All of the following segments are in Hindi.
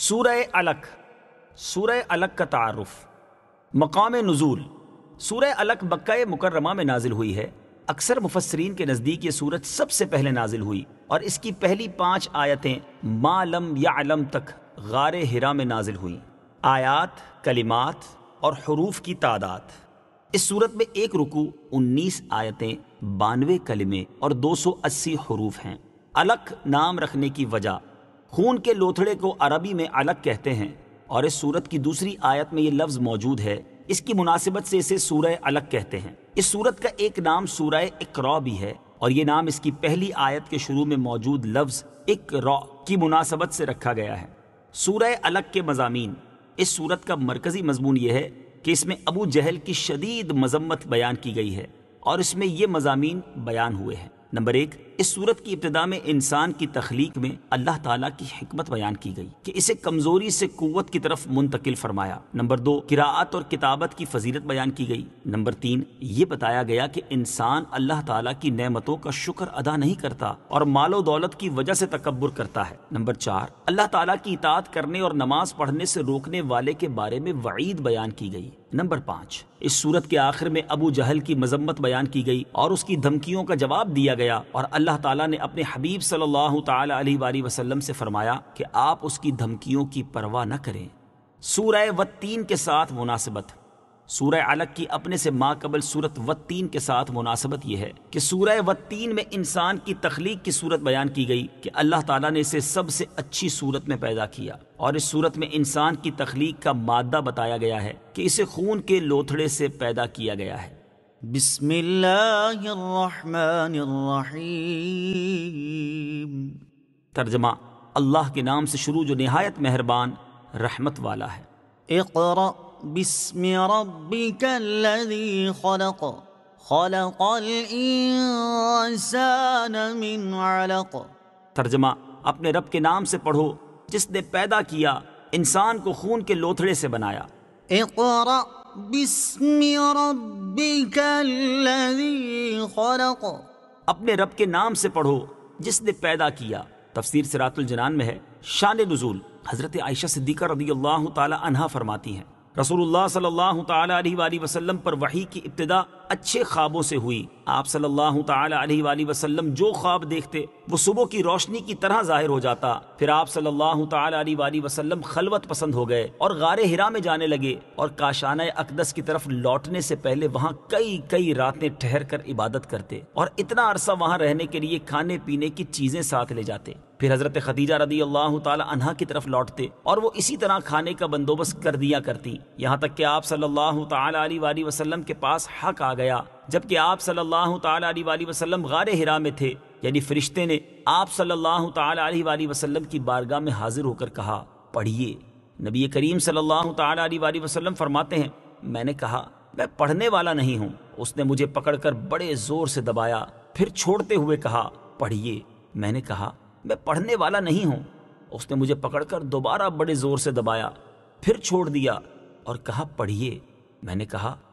सूरह अलक सूरह अलक का तारफ़ मकाम नज़ूल सूरह अलक मक्का मुकर्रमा में नाजिल हुई है अक्सर मुफसरीन के नज़दीक ये सूरत सबसे पहले नाजिल हुई और इसकी पहली पाँच आयतें मालम या अलम तक गार हिरा में नाजिल हुई आयात कलिमात और हरूफ की तादाद इस सूरत में एक रुकू उन्नीस आयतें बानवे कलिमे और दो सौ अस्सी हरूफ हैं अलक नाम रखने की वजह खून के लोथड़े को अरबी में अलग कहते हैं और इस सूरत की दूसरी आयत में ये लफ्ज मौजूद है इसकी मुनासिबत से इसे सूरह अलग कहते हैं इस सूरत का एक नाम सूरह इकरा भी है और ये नाम इसकी पहली आयत के शुरू में मौजूद लफ्ज इकरा की मुनासिबत से रखा गया है सूरह अलग के मजामी इस सूरत का मरकजी मजमून यह है कि इसमें अबू जहल की शदीद मजम्मत बयान की गई है और इसमें ये मजामी बयान हुए हैं नंबर एक इस सूरत की इब्तदा में इंसान की तख्लीक में अल्लाह ताला की हमत बयान की गई कि इसे कमजोरी से कुत की तरफ मुंतकिल फरमाया नंबर दो किरात और किताबत की फजीलत बयान की गई नंबर तीन ये बताया गया कि इंसान अल्लाह ताला की नेमतों का शुक्र अदा नहीं करता और मालो दौलत की वजह से तकबर करता है नंबर चार अल्लाह ताला की इतात करने और नमाज पढ़ने से रोकने वाले के बारे में वईद बयान की गई नंबर पाँच इस सूरत के आखिर में अबू जहल की मजम्मत बयान की गई और उसकी धमकियों का जवाब दिया गया और अल्लाह ताला ने अपने हबीब सल्लल्लाहु अलैहि ताली वसल्लम से फरमाया कि आप उसकी धमकियों की परवाह न करें सूरह वत्तीन के साथ मुनासिबत सूरह अलग की अपने से माकबल सूरत वत्तीन के साथ मुनासिबत यह है कि सूरह वत्तीन में इंसान की तख्लीक की सूरत बयान की गई कि अल्लाह ताला ने इसे सबसे अच्छी सूरत में पैदा किया और इस सूरत में इंसान की तख्लीक का मादा बताया गया है कि इसे खून के लोथड़े से पैदा किया गया है بسم الله الرحمन الرحیم तर्जमा अल्लाह के नाम से शुरू जो नहायत मेहरबान रहमत वाला है اقرأ بسم ربك الذي خلق خلق الإنسان من علق तर्जमा अपने रब के नाम से पढ़ो जिसने पैदा किया इंसान को खून के लोथड़े से बनाया اقرأ अपने रब के नाम से पढ़ो जिसने पैदा किया तफसीर सिरातुल जनान में है शान नजूल हजरत आयशा सिद्दीका रदी अल्लाह तला फरमाती हैं रसूलुल्लाह सल्लल्लाहु अलैहि वसल्लम पर वही की इब्तदा अच्छे ख्वाबों से हुई आप सल्लल्लाहु अलैहि वसल्लम जो ख्वाब देखते वो सुबह की रोशनी की तरह जाहिर हो जाता फिर आप सल्लल्लाहु अलैहि वसल्लम खलवत पसंद हो गए और गार हिरा में जाने लगे और काशाना अकदस की तरफ लौटने से पहले वहाँ कई कई रातें ठहर कर इबादत करते और इतना अरसा वहाँ रहने के लिए खाने पीने की चीजें साथ ले जाते फिर हजरत खदीजा रदी अल्लाह तहा की तरफ लौटते और वो इसी तरह खाने का बंदोबस्त कर दिया करती यहाँ तक के आप सल्लल्लाहु अलैहि वसल्लम के पास हक आ गए गया जबकि आप सल्लल्लाहु अलैहि वाली वसल्लम गार हिरा में थे यानी फरिश्ते ने आप सल्लल्लाहु अलैहि वाली वसल्लम की बारगाह में हाजिर होकर कहा पढ़िए नबी करीम सल्लल्लाहु अलैहि वाली वसल्लम फरमाते हैं मैंने कहा मैं पढ़ने वाला नहीं हूँ उसने मुझे पकड़कर बड़े जोर से दबाया फिर छोड़ते हुए कहा पढ़िए मैंने कहा मैं पढ़ने वाला नहीं हूँ उसने मुझे पकड़कर दोबारा बड़े जोर से दबाया फिर छोड़ दिया और कहा पढ़िए मैंने कहा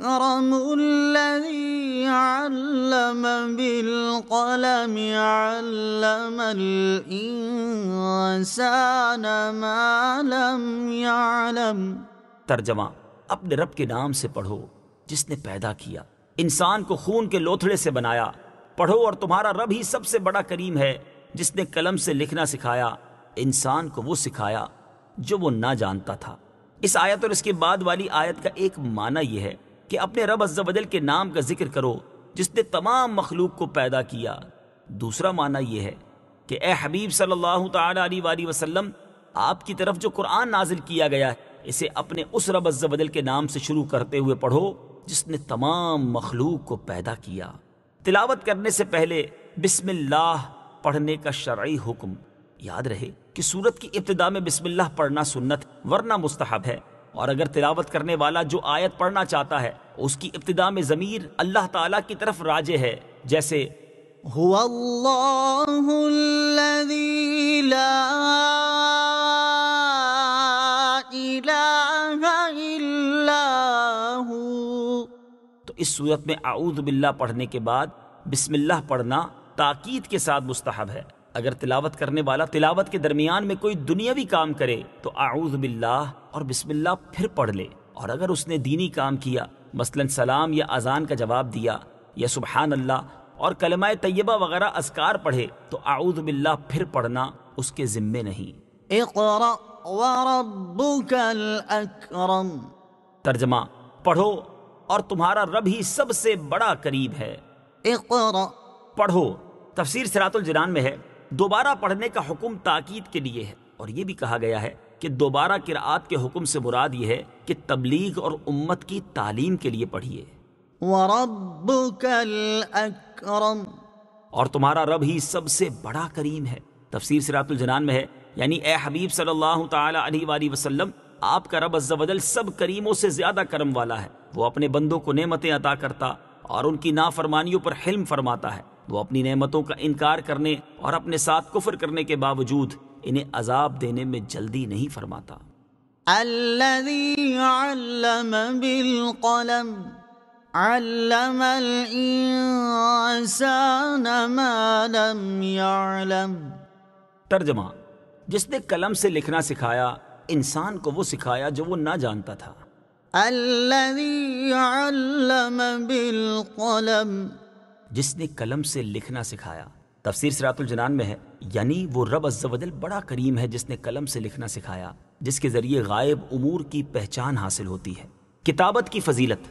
أكرم الذي علم بالقلم علم الإنسان ما لم يعلم तर्जमा अपने रब के नाम से पढ़ो जिसने पैदा किया इंसान को खून के लोथड़े से बनाया पढ़ो और तुम्हारा रब ही सबसे बड़ा करीम है जिसने कलम से लिखना सिखाया इंसान को वो सिखाया जो वो ना जानता था इस आयत और इसके बाद वाली आयत का एक माना यह है कि अपने रब अज्जल के नाम का जिक्र करो जिसने तमाम मखलूक को पैदा किया दूसरा माना यह है कि ए हबीब सल्लल्लाहु अलैहि वसल्लम आपकी तरफ जो कुरान नाजिल किया गया है इसे अपने उस रब अज्जल के नाम से शुरू करते हुए पढ़ो जिसने तमाम मखलूक को पैदा किया तिलावत करने से पहले बिस्मिल्लाह पढ़ने का शर्य हुक्म याद रहे कि सूरत की इब्तदा में बिस्मिल्लाह पढ़ना सुन्नत वरना मुस्तहब है और अगर तिलावत करने वाला जो आयत पढ़ना चाहता है उसकी इब्तदा में ज़मीर अल्लाह ताला की तरफ राजे है जैसे तो इस सूरत में आऊद बिल्ला पढ़ने के बाद बिस्मिल्लाह पढ़ना ताकीद के साथ मुस्तहब है अगर तिलावत करने वाला तिलावत के दरमियान में कोई दुनियावी काम करे तो आऊज बिल्ला और बिस्मिल्लाह फिर पढ़ ले और अगर उसने दीनी काम किया मसलन सलाम या अजान का जवाब दिया या सुबहान अल्लाह और कलमाए तयबा वगैरह असकार पढ़े तो आऊज बिल्ला फिर पढ़ना उसके ज़िम्मे नहीं तर्जमा पढ़ो और तुम्हारा रब ही सबसे बड़ा करीब है पढ़ो तफसर सिरातुल जिनान में है दोबारा पढ़ने का हुक्म ताकीद के लिए है और ये भी कहा गया है कि दोबारा किरात के हुक्म से मुराद ये है कि तबलीग और उम्मत की तालीम के लिए पढ़िए और तुम्हारा रब ही सबसे बड़ा करीम है तफसीर सिरातुल जनान में है यानी ए हबीब सल्लल्लाहु अलैहि वसल्लम आपका रब अज्जल सब करीमों से ज्यादा करम वाला है वो अपने बंदों को नेमतें अता करता और उनकी नाफरमानियों पर हिल्म फरमाता है वो अपनी नेमतों का इनकार करने और अपने साथ कुफर करने के बावजूद इन्हें अजाब देने में जल्दी नहीं फरमाता तर्जमा जिसने कलम से लिखना सिखाया इंसान को वो सिखाया जो वो ना जानता था अल्लम बिल जिसने कलम से लिखना सिखाया तफसीर सरातुल जनान में है यानी वो रब अज्जवदल बड़ा करीम है जिसने कलम से लिखना सिखाया जिसके ज़रिए गायब उमूर की पहचान हासिल होती है किताबत की फजीलत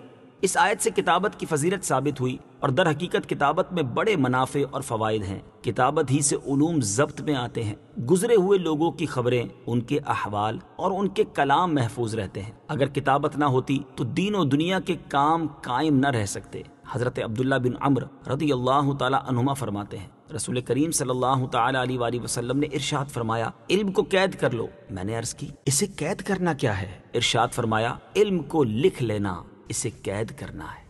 इस आयत से किताबत की फजीलत साबित हुई और दर हकीकत किताबत में बड़े मुनाफे और फवायद हैं किताबत ही से उलूम जब्त में आते हैं गुजरे हुए लोगों की खबरें उनके अहवाल और उनके कलाम महफूज रहते हैं अगर किताबत ना होती तो दीन और दुनिया के काम कायम न रह सकते हज़रत अब्दुल्ला बिन अम्र रदी अल्लाह तुमा फरमाते हैं रसूल करीम सल्लल्लाहु अलैहि वसल्लम ने इरशाद फरमाया इल्म को कैद कर लो मैंने अर्ज की इसे कैद करना क्या है इरशाद फरमाया इल्म को लिख लेना इसे कैद करना है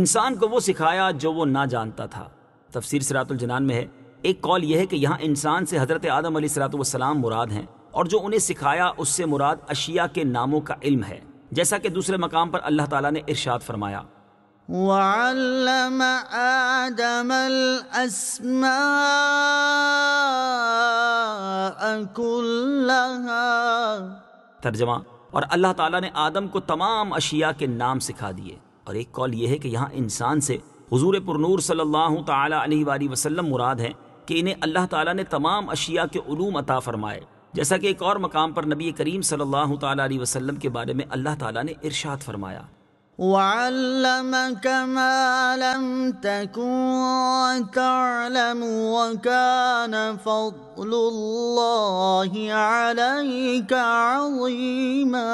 इंसान को वो सिखाया जो वो ना जानता था तफसर सरातुल जनान में है एक कॉल यह है कि यहाँ इंसान से हजरत आदम सलाम मुराद हैं और जो उन्हें सिखाया उससे मुराद अशिया के नामों का इल्म है जैसा कि दूसरे मकाम पर अल्लाह ताला ने इरशाद फरमाया وعلم آدم الأسماء كلها तर्जमा और अल्लाह ताला ने आदम को तमाम अशिया के नाम सिखा दिए और एक कॉल यह है कि यहाँ इंसान से हुजूर पुरनूर सल्लल्लाहु ताला अलैहि वसल्लम मुराद है कि इन्हें अल्लाह ताला ने तमाम अशिया के ूम अता फरमाए जैसा कि एक और मकाम पर नबी करीम सल्लल्लाहु अलैहि वसल्लम के बारे में अल्लाह ताला ने इरशाद फरमाया وعلمك ما لم تكن تعلم وكان فضل الله عليك عظيما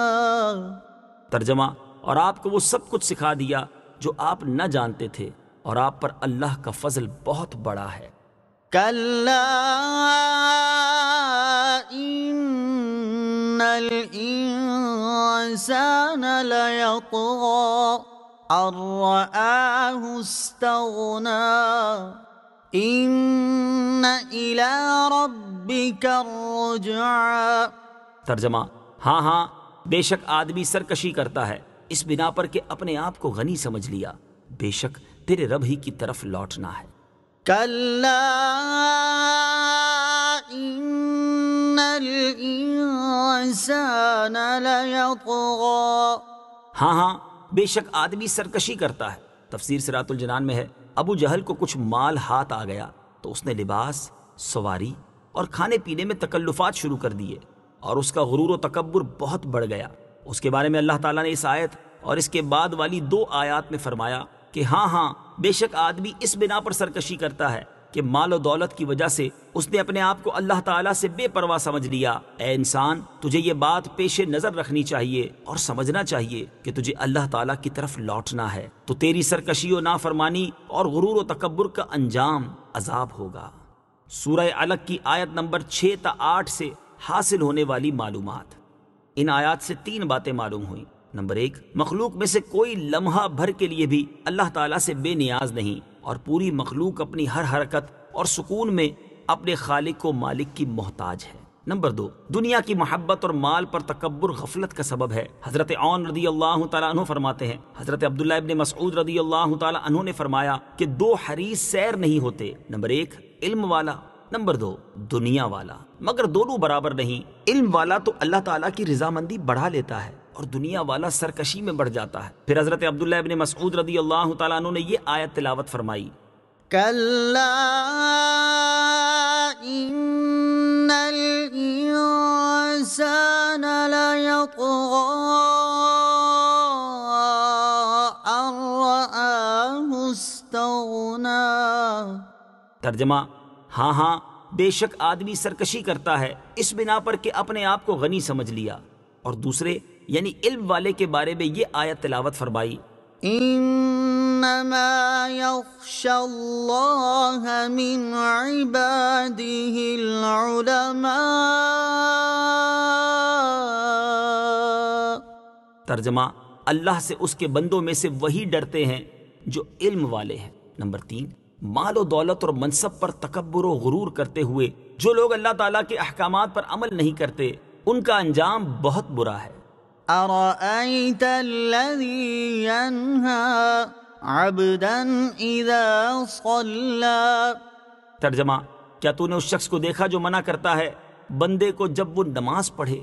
तर्जमा और आपको वो सब कुछ सिखा दिया जो आप न जानते थे और आप पर अल्लाह का फजल बहुत बड़ा है कल्ला الإنسان ليطغى أن رآه استغنى इन तर्जमा हाँ हाँ बेशक आदमी सरकशी करता है इस बिना पर के अपने आप को गनी समझ लिया बेशक तेरे रब ही की तरफ लौटना है कल्ला हाँ हाँ बेशक आदमी सरकशी करता है तफसीर सिरातुल जनान में है अबू जहल को कुछ माल हाथ आ गया तो उसने लिबास सवारी और खाने पीने में तकल्लुफात शुरू कर दिए और उसका गुरूर तकबर बहुत बढ़ गया उसके बारे में अल्लाह ताला ने इस आयत और इसके बाद वाली दो आयात में फरमाया कि हाँ हाँ बेशक आदमी इस बिना पर सरकशी करता है कि माल और दौलत की वजह से उसने अपने आप को अल्लाह ताला से बेपरवाह समझ लिया ए इंसान तुझे ये बात पेशे नजर रखनी चाहिए और समझना चाहिए कि तुझे अल्लाह ताला की तरफ लौटना है तो तेरी सरकशी और नाफरमानी और गुरूर और तकबर का अंजाम अजाब होगा सूरह अलग की आयत नंबर छः त आठ से हासिल होने वाली मालूम इन आयात से तीन बातें मालूम हुई नंबर एक मखलूक में से कोई लम्हा भर के लिए भी अल्लाह ताला से बेनियाज नहीं और पूरी मखलूक अपनी हर हरकत और सुकून में अपने खालिक को मालिक की मोहताज है नंबर दो दुनिया की मोहब्बत और माल पर तकबर गफलत का सबब है हजरत ऑन रदी अल्लाह तु फरमाते हैं हजरत अब्दुल्ला इबन मसूद रदी अल्लाह तु ने फरमाया कि दो हरीस सैर नहीं होते नंबर एक इल्म वाला नंबर दो दुनिया वाला मगर दोनों बराबर नहीं इल्म वाला तो अल्लाह ताला की रजामंदी बढ़ा लेता है और दुनिया वाला सरकशी में बढ़ जाता है फिर हज़रत अब्दुल्ला इबन मसूद रदी अल्लाह तु ने यह आयत तिलावत फरमाई तर्जमा हाँ हाँ बेशक आदमी सरकशी करता है इस बिना पर कि अपने आप को गनी समझ लिया और दूसरे यानी इल्म वाले के बारे में ये आयत तिलावत फरमाई तर्जमा अल्लाह से उसके बंदों में से वही डरते हैं जो इल्म वाले हैं नंबर तीन माल और दौलत और मनसब पर तकबर व गरूर करते हुए जो लोग अल्लाह ताला के अहकाम पर अमल नहीं करते उनका अंजाम बहुत बुरा है तर्जमा क्या तूने उस शख्स को देखा जो मना करता है बंदे को जब वो नमाज पढ़े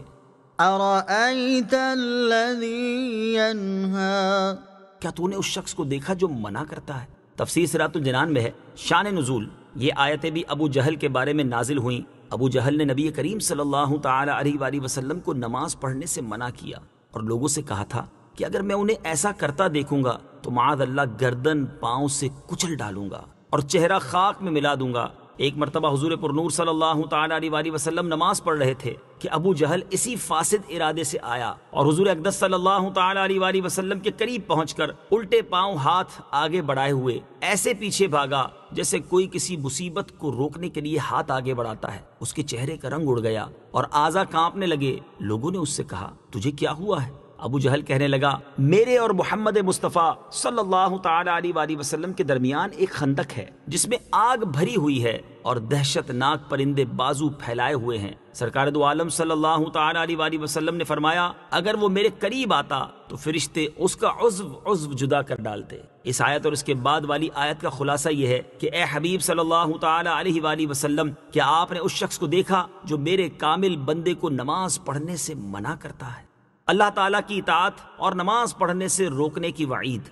क्या तूने उस शख्स को देखा जो मना करता है तफसीर सरातुल जनान में है शान नजूल ये आयतें भी अबू जहल के बारे में नाजिल हुई अबू जहल ने नबी करीम सल्लल्लाहु अलैहि वसल्लम को नमाज पढ़ने से मना किया और लोगों से कहा था कि अगर मैं उन्हें ऐसा करता देखूंगा तो माद अल्लाह गर्दन पाँव से कुचल डालूंगा और चेहरा खाक में मिला दूंगा एक मरतबा हजूर पुरनूर सल्लल्लाहु अलैहि नमाज पढ़ रहे थे कि अबू जहल इसी फासिद इरादे से आया और हजूर अकदस सल्लल्लाहु वसलम के करीब पहुंचकर उल्टे पांव हाथ आगे बढ़ाए हुए ऐसे पीछे भागा जैसे कोई किसी मुसीबत को रोकने के लिए हाथ आगे बढ़ाता है उसके चेहरे का रंग उड़ गया और आजा कांपने लगे लोगों ने उससे कहा तुझे क्या हुआ है अबू जहल कहने लगा मेरे और मोहम्मद मुस्तफ़ा सल्लल्लाहु अलैहि वसल्लम के दरमियान एक खंदक है जिसमें आग भरी हुई है और दहशतनाक परिंदे बाजू फैलाए हुए हैं सरकार दो आलम सल्लल्लाहु अलैहि वसल्लम ने फरमाया अगर वो मेरे करीब आता तो फरिश्ते उसका उज्व उज्व जुदा कर डालते इस आयत और इसके बाद वाली आयत का खुलासा यह है कि ए हबीब सल्लल्लाहु अलैहि वसल्लम क्या आपने उस शख्स को देखा जो मेरे कामिल बंदे को नमाज पढ़ने से मना करता है अल्लाह ताला की इतात और नमाज पढ़ने से रोकने की वईद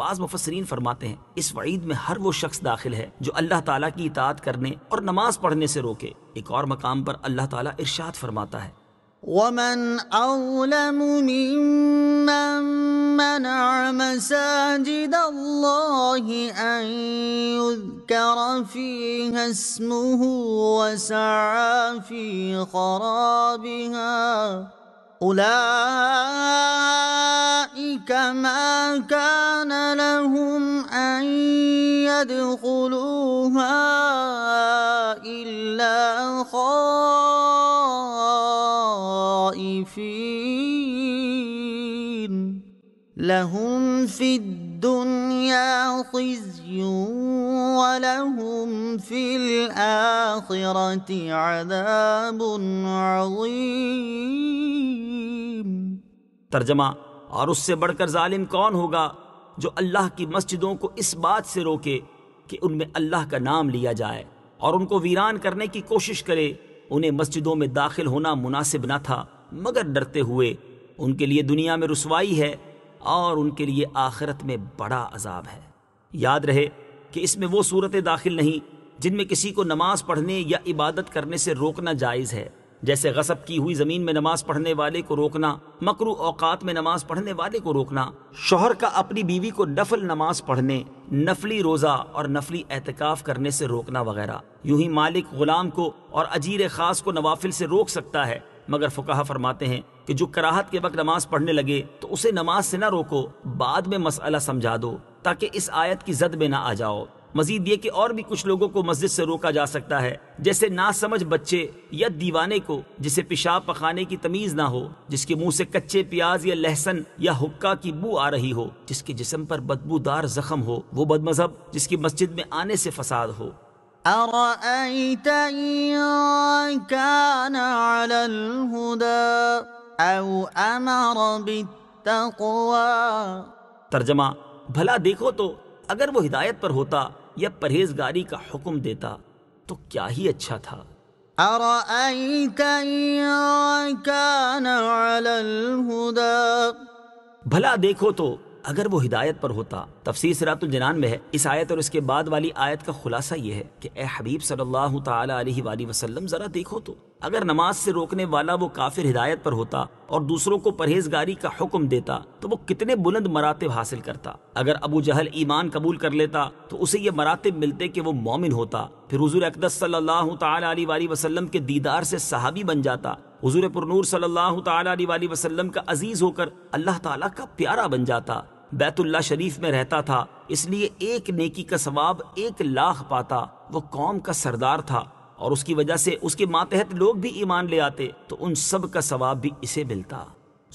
बाज़ मुफसरीन फरमाते हैं इस वईद में हर वो शख्स दाखिल है जो अल्लाह ताला की इतात करने और नमाज पढ़ने से रोके एक और मकाम पर अल्लाह ताला इरशाद फरमाता है ومن أَظْلَمُ ممن منع مَسَاجِدَ اللَّهِ أن يُذْكَرَ فِيهَا اسْمُهُ وَسَعَى فِي خَرَابِهَا أولئك ما كان لهم أن يدخلوها إلا خائفين لهم في الدنيا الدنيا خزي ولهم في तर्जमा और उससे बढ़कर जालिम कौन होगा जो अल्लाह की मस्जिदों को इस बात से रोके कि उनमें अल्लाह का नाम लिया जाए और उनको वीरान करने की कोशिश करे उन्हें मस्जिदों में दाखिल होना मुनासिब ना था मगर डरते हुए उनके लिए दुनिया में रसवाई है और उनके लिए आखिरत में बड़ा अजाब है याद रहे कि इसमें वो सूरतें दाखिल नहीं जिनमें किसी को नमाज पढ़ने या इबादत करने से रोकना जायज़ है जैसे गसब की हुई ज़मीन में नमाज पढ़ने वाले को रोकना मकरू औकात में नमाज पढ़ने वाले को रोकना शोहर का अपनी बीवी को नफल नमाज पढ़ने नफली रोज़ा और नफली एहतिकाफ करने से रोकना वगैरह यूं ही मालिक गुलाम को और अजीर खास को नवाफिल से रोक सकता है मगर फुकाहा फरमाते हैं कि जो कराहत के वक्त नमाज पढ़ने लगे तो उसे नमाज से ना रोको बाद में मसला समझा दो ताकि इस आयत की जद में ना आ जाओ मजीद ये कि और भी कुछ लोगों को मस्जिद से रोका जा सकता है जैसे नासमझ बच्चे या दीवाने को जिसे पेशाब पखाने की तमीज ना हो जिसके मुंह से कच्चे प्याज या लहसन या हुक्का की बू आ रही हो जिसके जिसम पर बदबूदार जख्म हो वो बदमजहब जिसकी मस्जिद में आने से फसाद हो तर्जमा भला देखो तो अगर वो हिदायत पर होता या परहेजगारी का हुक्म देता तो क्या ही अच्छा था भला देखो तो अगर वो हिदायत पर होता तफसी सरातुल जनान में है इस आयत और इसके बाद वाली आयत का खुलासा ये है कि ए हबीब सल्लल्लाहु अलैहि वसल्लम ज़रा देखो तो अगर नमाज से रोकने वाला वो काफिर हिदायत पर होता और दूसरों को परहेजगारी का हुक्म देता तो वो कितने बुलंद मरातब हासिल करता अगर अबू जहल ईमान कबूल कर लेता तो उसे ये मरातब मिलते कि वो मोमिन होता फिर हजूर अकदस सल्लल्लाहु अलैहि वसल्लम के दीदार से सहाबी बन जाता हजूर पुरनूर सल्लल्लाहु अलैहि का अजीज होकर अल्लाह तला का प्यारा बन जाता बैतुल्ला शरीफ में रहता था इसलिए एक नेकी का सवाब एक लाख पाता वो कौम का सरदार था और उसकी वजह से उसके मातहत लोग भी ईमान ले आते तो उन सब का सवाब भी इसे मिलता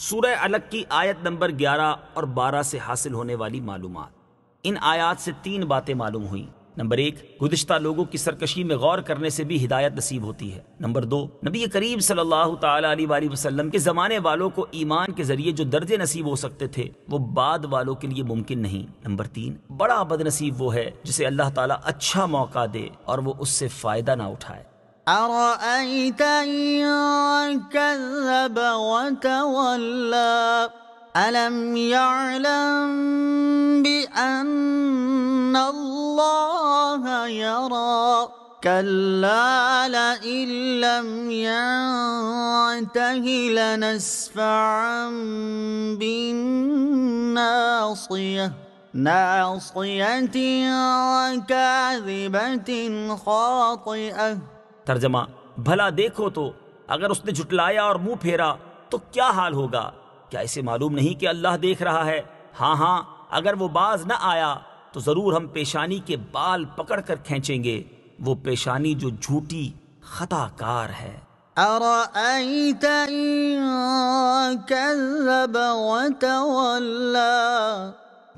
सूर्य अलग की आयत नंबर 11 और 12 से हासिल होने वाली मालूम इन आयात से तीन बातें मालूम हुई नंबर एक गुजश्ता लोगों की सरकशी में गौर करने से भी हिदायत नसीब होती है नंबर दो नबी करीब सल्लाम के ज़माने वालों को ईमान के ज़रिए जो दर्जे नसीब हो सकते थे वो बाद वालों के लिए मुमकिन नहीं नंबर तीन बड़ा बदनसीब वो है जिसे अल्लाह तला अच्छा मौका दे और वो उससे फ़ायदा ना उठाए ألم يعلم بأن الله يرى كلا لئن لم ينته لنسفعا بالناصية ناصية كاذبة خاطئة ترجمة دیکھو تو اگر اس نے جھٹلایا اور मुंह پھیرا تو کیا حال ہوگا क्या इसे मालूम नहीं कि अल्लाह देख रहा है हाँ हाँ अगर वो बाज न आया तो जरूर हम पेशानी के बाल पकड़ कर खेचेंगे वो पेशानी जो झूठी खताकार है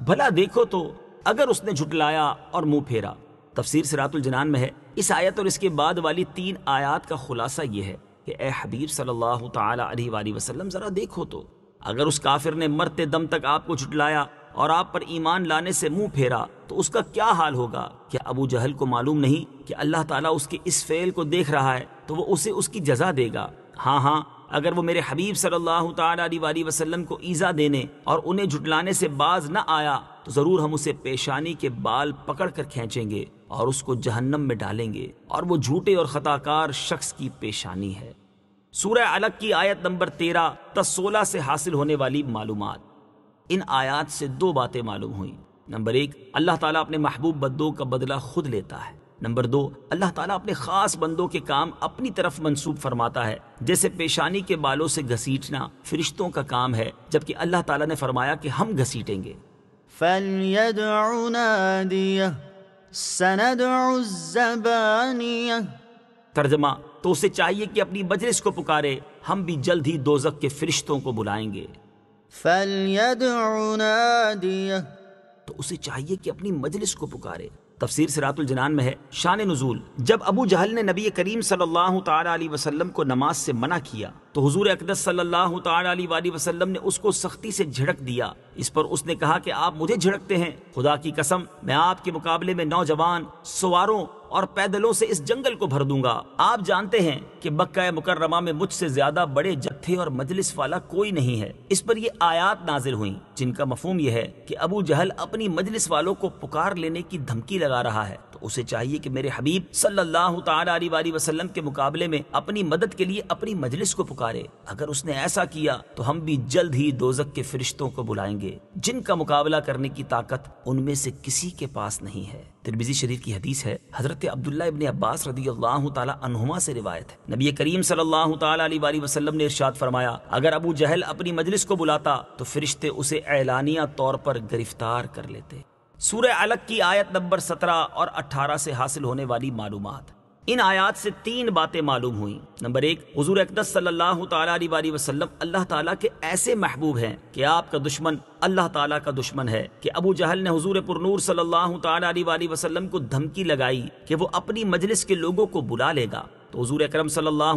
भला देखो तो अगर उसने झुटलाया और मुंह फेरा तफसीर सिरातुल जनान में है इस आयत और इसके बाद वाली तीन आयत का खुलासा यह है कि ए हबीब सल्लल्लाहु अलैहि वसल्लम जरा देखो तो अगर उस काफिर ने मरते दम तक आपको झुटलाया और आप पर ईमान लाने से मुंह फेरा तो उसका क्या हाल होगा क्या अबू जहल को मालूम नहीं कि अल्लाह ताला उसके इस फेल को देख रहा है तो वो उसे उसकी जजा देगा हाँ हाँ अगर वो मेरे हबीब सल्लल्लाहु अलैहि वसल्लम को ईज़ा देने और उन्हें झुटलाने से बाज न आया तो ज़रूर हम उसे पेशानी के बाल पकड़ कर खींचेंगे और उसको जहन्नम में डालेंगे और वो झूठे और ख़ताकार शख्स की पेशानी है सूरह अलग की आयत नंबर तेरह त सोलह से हासिल होने वाली मालूम इन आयात से दो बातें मालूम हुई नंबर एक अल्लाह ताला अपने महबूब बंदों का बदला खुद लेता है नंबर दो अल्लाह ताला अपने खास बंदों के काम अपनी तरफ मंसूब फरमाता है जैसे पेशानी के बालों से घसीटना फरिश्तों का काम है जबकि अल्लाह ताला ने फरमाया कि हम घसीटेंगे तर्जमा तो उसे चाहिए कि अपनी मजलिस को पुकारे हम भी जल्द ही दोजक के फरिश्तों को बुलाएंगे तो उसे चाहिए कि अपनी मजलिस को पुकारे तफसर सरातुल जनान में है शान नजूल जब अबू जहल ने नबी करीम सल्लल्लाहु अलैहि वसल्लम को नमाज से मना किया तो हुजूर अकदस सल्लल्लाहु अलैहि वसल्लम ने उसको सख्ती से झड़क दिया इस पर उसने कहा कि आप मुझे झिड़कते हैं खुदा की कसम मैं आपके मुकाबले में नौजवान सवारों और पैदलों से इस जंगल को भर दूंगा आप जानते हैं कि मक्का मुकर्रमा में मुझसे ज्यादा बड़े जत्थे और मजलिस वाला कोई नहीं है इस पर ये आयात नाजिल हुई जिनका मफहम यह है कि अबू जहल अपनी मजलिस वालों को पुकार लेने की धमकी लगा रहा है तो उसे चाहिए कि मेरे हबीब सल्लल्लाहु अलैहि वसल्लम के मुकाबले में अपनी मदद के लिए अपनी मजलिस को पुकार पुकारे अगर उसने ऐसा किया तो हम भी जल्द ही दोजक के फरिश्तों को बुलाएंगे जिनका मुकाबला करने की ताकत उनमें से किसी के पास नहीं है तिरबिजी शरीफ की हदीस है हजरत अब्दुल्ला इबन अब्बास रदी अल्लाह तनुमा से रिवायत है नबी करीम सल्लल्लाहु अलैहि वसल्लम ने इरशाद फरमाया अगर अबू जहल अपनी मजलिस को बुलाता तो फरिश्ते उसे ऐलानिया तौर पर गिरफ्तार कर लेते सूर्य अलग की आयत नंबर सत्रह और अठारह से हासिल होने वाली मालूमात इन आयात से तीन बातें मालूम हुई नंबर एक हजूर अकदस सल्लल्लाहु अल्लाह तला के ऐसे महबूब हैं कि आपका दुश्मन अल्लाह तला का दुश्मन है कि अबू जहल ने हजूर पुरनूर सल्ला को धमकी लगाई कि वो अपनी मजलिस के लोगों को बुला लेगा तो हजूर अक्रम सल्ला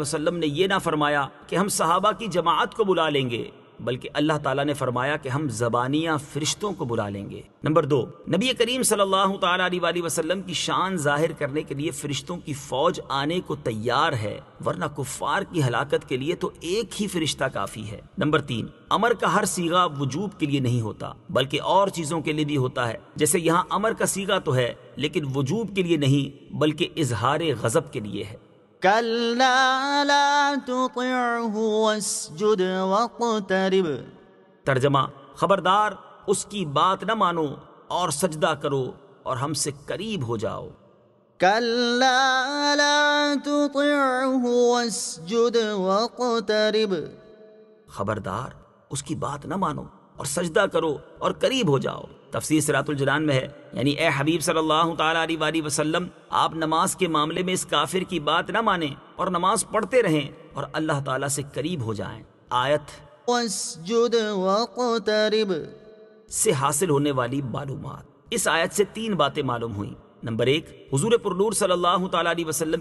वसलम ने यह ना फरमाया कि हम सहाबा की जमात को बुला लेंगे बल्कि अल्लाह ताला ने फरमाया कि हम जबानिया फ़रिश्तों को बुला लेंगे नंबर दो नबी करीम सल्लल्लाहु अलैहि वसल्लम की शान जाहिर करने के लिए फ़रिश्तों की फ़ौज आने को तैयार है वरना कुफ़ार की हलाकत के लिए तो एक ही फ़रिश्ता काफ़ी है नंबर तीन अमर का हर सीगा वजूब के लिए नहीं होता बल्कि और चीज़ों के लिए भी होता है जैसे यहाँ अमर का सीगा तो है लेकिन वजूब के लिए नहीं बल्कि इजहार गज़ब के लिए है كلا لا تطعه واسجد तर्जमा खबरदार उसकी बात न मानो और सजदा करो और हमसे करीब हो जाओ كلا لا تطعه واسجد واقترب खबरदार उसकी बात न मानो और सजदा करो और करीब हो जाओ तफसीर सरातुलजलान में है यानी ए हबीब सल्लल्लाहु अलैहि वसल्लम आप नमाज के मामले में इस काफिर की बात ना माने और नमाज पढ़ते रहें और अल्लाह ताला से करीब हो जाएं आयत से हासिल होने वाली मालूम इस आयत से तीन बातें मालूम हुई नंबर एक हजूर पुरूर सल्लाम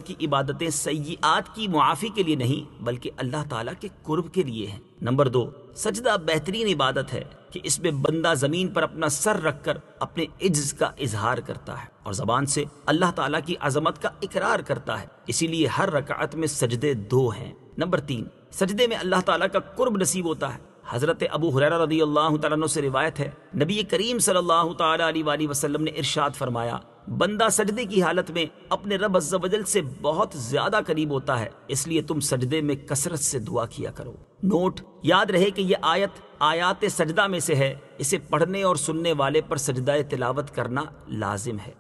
की इबादतें सयात की मुआफ़ी के लिए नहीं बल्कि अल्लाह तला के कुर्ब के लिए है नंबर दो सजदा बेहतरीन इबादत है कि इसमें बंदा जमीन पर अपना सर रखकर अपने इज्ज का इजहार करता है और जबान से अल्लाह तला की अजमत का इकरार करता है इसीलिए हर रकात में सजदे दो हैं नंबर तीन सजदे में अल्लाह तला का कुर्ब नसीब होता है हज़रत अबू हुररा रदी अल्लाह से रिवायत है नबी करीम सल्लल्लाहु वसल्लम ने इरशाद फरमाया बंदा सजदे की हालत में अपने रब अज्जल से बहुत ज्यादा करीब होता है इसलिए तुम सजदे में कसरत से दुआ किया करो नोट याद रहे कि यह आयत आयात सजदा में से है इसे पढ़ने और सुनने वाले पर सजदा तिलावत करना लाजिम है